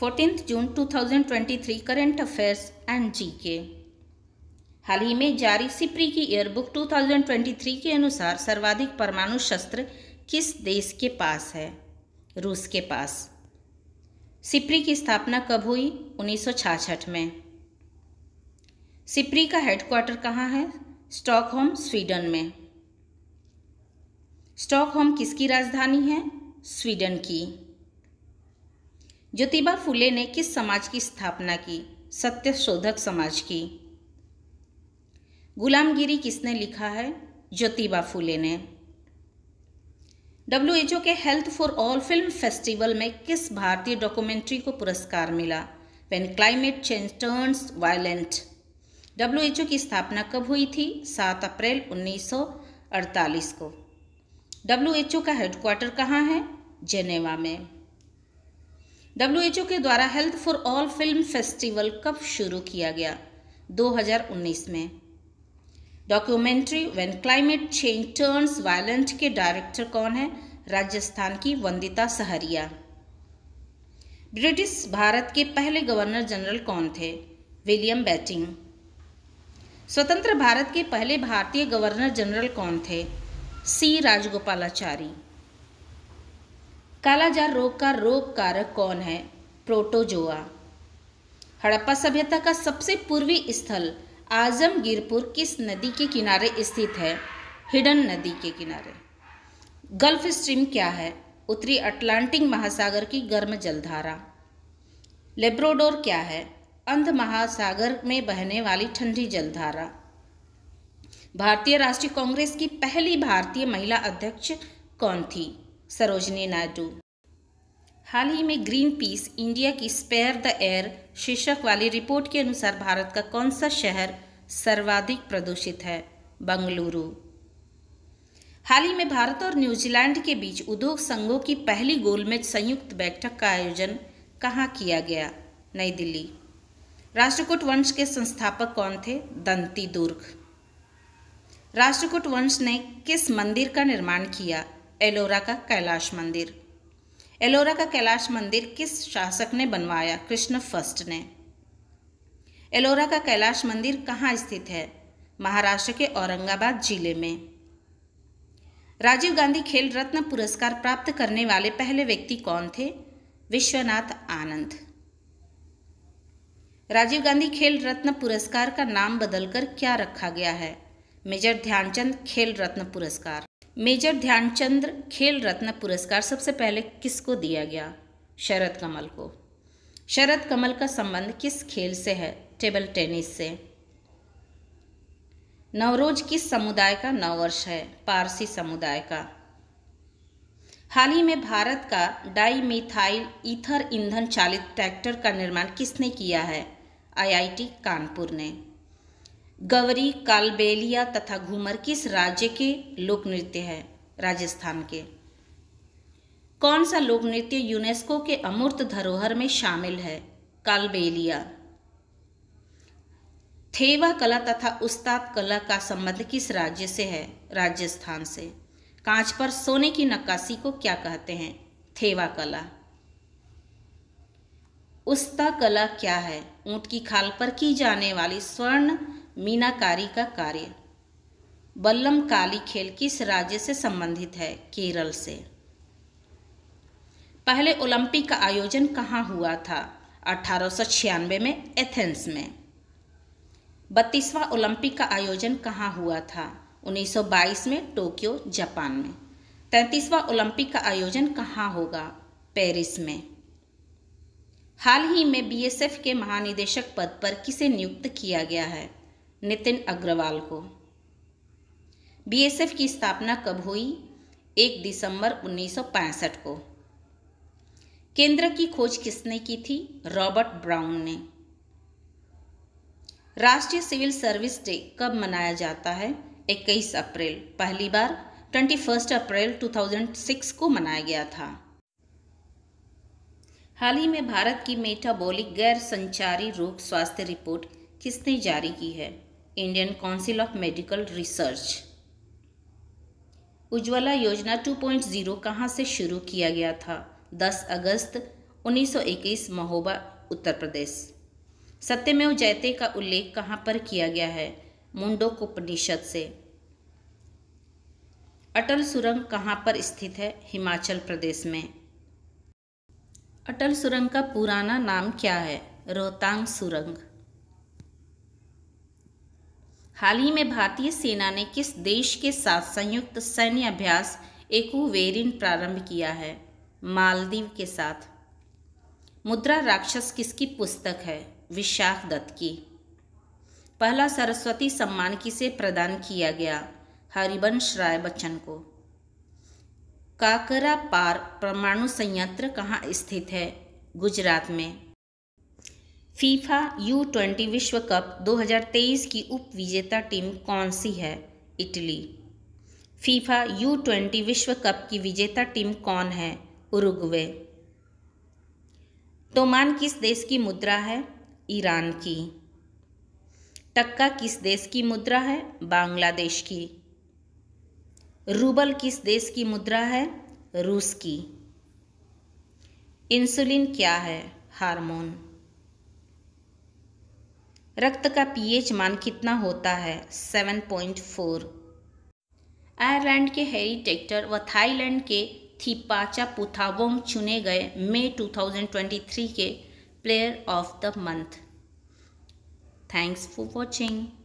fourteen June 2023 current affairs and GK हाल ही में जारी सिप्री की ईयरबुक 2023 के अनुसार सर्वाधिक परमाणु शस्त्र किस देश के पास है रूस के पास सिप्री की स्थापना कब हुई 1966 में सिप्री का हेडक्वार्टर कहाँ है स्टॉकहोम स्वीडन में स्टॉकहोम किसकी राजधानी है स्वीडन की ज्योतिबा फुले ने किस समाज की स्थापना की सत्य शोधक समाज की गुलामगिरी किसने लिखा है ज्योतिबा फुले ने डब्ल्यू के health for all film festival में किस भारतीय डॉक्यूमेंट्री को पुरस्कार मिला when climate change turns violent W H O की स्थापना कब हुई थी सात अप्रैल 1948 को डब्ल्यू एच ओ का हेडक्वार्टर कहाँ है जेनेवा में डब्ल्यूएचओ के द्वारा health for all film festival कब शुरू किया गया 2019 में documentary when climate change turns violent के डायरेक्टर कौन है राजस्थान की वंदिता सहरिया ब्रिटिश भारत के पहले गवर्नर जनरल कौन थे विलियम बैटिंग स्वतंत्र भारत के पहले भारतीय गवर्नर जनरल कौन थे सी राजगोपालाचारी कालाजार रोग का रोग कारक कौन है प्रोटोजोआ हड़प्पा सभ्यता का सबसे पूर्वी स्थल आजमगीरपुर किस नदी के किनारे स्थित है हिडन नदी के किनारे गल्फ स्ट्रीम क्या है उत्तरी अटलांटिक महासागर की गर्म जलधारा लेब्रोडोर क्या है अंध महासागर में बहने वाली ठंडी जलधारा भारतीय राष्ट्रीय कांग्रेस की पहली भारतीय महिला अध्यक्ष कौन थी सरोजनी नायडू हाल ही में ग्रीन पीस इंडिया की स्पेयर द एयर शीर्षक वाली रिपोर्ट के अनुसार भारत का कौन सा शहर सर्वाधिक प्रदूषित है बंगलुरु हाल ही में भारत और न्यूजीलैंड के बीच उद्योग संघों की पहली गोलमेज संयुक्त बैठक का आयोजन कहाँ किया गया नई दिल्ली राष्ट्रकूट वंश के संस्थापक कौन थे दंती दुर्ग राष्ट्रकूट वंश ने किस मंदिर का निर्माण किया एलोरा का कैलाश मंदिर एलोरा का कैलाश मंदिर किस शासक ने बनवाया कृष्ण फर्स्ट ने एलोरा का कैलाश मंदिर कहाँ स्थित है महाराष्ट्र के औरंगाबाद जिले में राजीव गांधी खेल रत्न पुरस्कार प्राप्त करने वाले पहले व्यक्ति कौन थे विश्वनाथ आनंद राजीव गांधी खेल रत्न पुरस्कार का नाम बदलकर क्या रखा गया है मेजर ध्यानचंद खेल रत्न पुरस्कार मेजर ध्यानचंद खेल रत्न पुरस्कार सबसे पहले किसको दिया गया शरद कमल को शरद कमल का संबंध किस खेल से है टेबल टेनिस से नवरोज किस समुदाय का नववर्ष है पारसी समुदाय का हाल ही में भारत का डाई मिथाइल ईथर ईंधन चालित ट्रैक्टर का निर्माण किसने किया है आईआईटी कानपुर ने गवरी कालबेलिया तथा घूमर किस राज्य के लोक नृत्य है राजस्थान के कौन सा लोक नृत्य यूनेस्को के अमूर्त धरोहर में शामिल है कालबेलिया थेवा कला तथा उस्ताद कला का संबंध किस राज्य से है राजस्थान से कांच पर सोने की नक्काशी को क्या कहते हैं थेवा कला उस्ता कला क्या है ऊंट की खाल पर की जाने वाली स्वर्ण मीनाकारी का कार्य बल्लम काली खेल किस राज्य से संबंधित है केरल से पहले ओलंपिक का आयोजन कहाँ हुआ था अठारह में एथेंस में बत्तीसवां ओलंपिक का आयोजन कहाँ हुआ था 1922 में टोक्यो जापान में तैंतीसवां ओलंपिक का आयोजन कहाँ होगा पेरिस में हाल ही में बीएसएफ के महानिदेशक पद पर किसे नियुक्त किया गया है नितिन अग्रवाल को बीएसएफ की स्थापना कब हुई एक दिसंबर 1965 को केंद्र की खोज किसने की थी रॉबर्ट ब्राउन ने राष्ट्रीय सिविल सर्विस डे कब मनाया जाता है 21 अप्रैल पहली बार 21 अप्रैल 2006 को मनाया गया था हाल ही में भारत की मेटाबॉलिक गैर संचारी रोग स्वास्थ्य रिपोर्ट किसने जारी की है Indian Council of Medical Research Ujjwala Yojana 2.0 कहाँ से शुरू किया गया था 10 अगस्त 1921 महोबा उत्तर प्रदेश सत्यमेव जयते का उल्लेख कहाँ पर किया गया है उपनिषद से अटल सुरंग कहाँ पर स्थित है हिमाचल प्रदेश में अटल सुरंग का पुराना नाम क्या है रोहतांग सुरंग हाल ही में भारतीय सेना ने किस देश के साथ संयुक्त सैन्य अभ्यास एकुवेरिन प्रारंभ किया है मालदीव के साथ मुद्रा राक्षस किसकी पुस्तक है विशाख दत्त की पहला सरस्वती सम्मान किसे प्रदान किया गया हरिवंश राय बच्चन को काकरा पार परमाणु संयंत्र कहाँ स्थित है गुजरात में फीफा यू ट्वेंटी विश्व कप 2023 की उप विजेता टीम कौन सी है इटली फीफा यू ट्वेंटी विश्व कप की विजेता टीम कौन है उरुग्वे तोमान किस देश की मुद्रा है ईरान की टक्का किस देश की मुद्रा है बांग्लादेश की रूबल किस देश की मुद्रा है रूस की इंसुलिन क्या है हार्मोन रक्त का पीएच मान कितना होता है 7.4 आयरलैंड के हैरी टेक्टर व थाईलैंड के थीपाचा पुथावोंग चुने गए मई 2023 के player of the month thanks for watching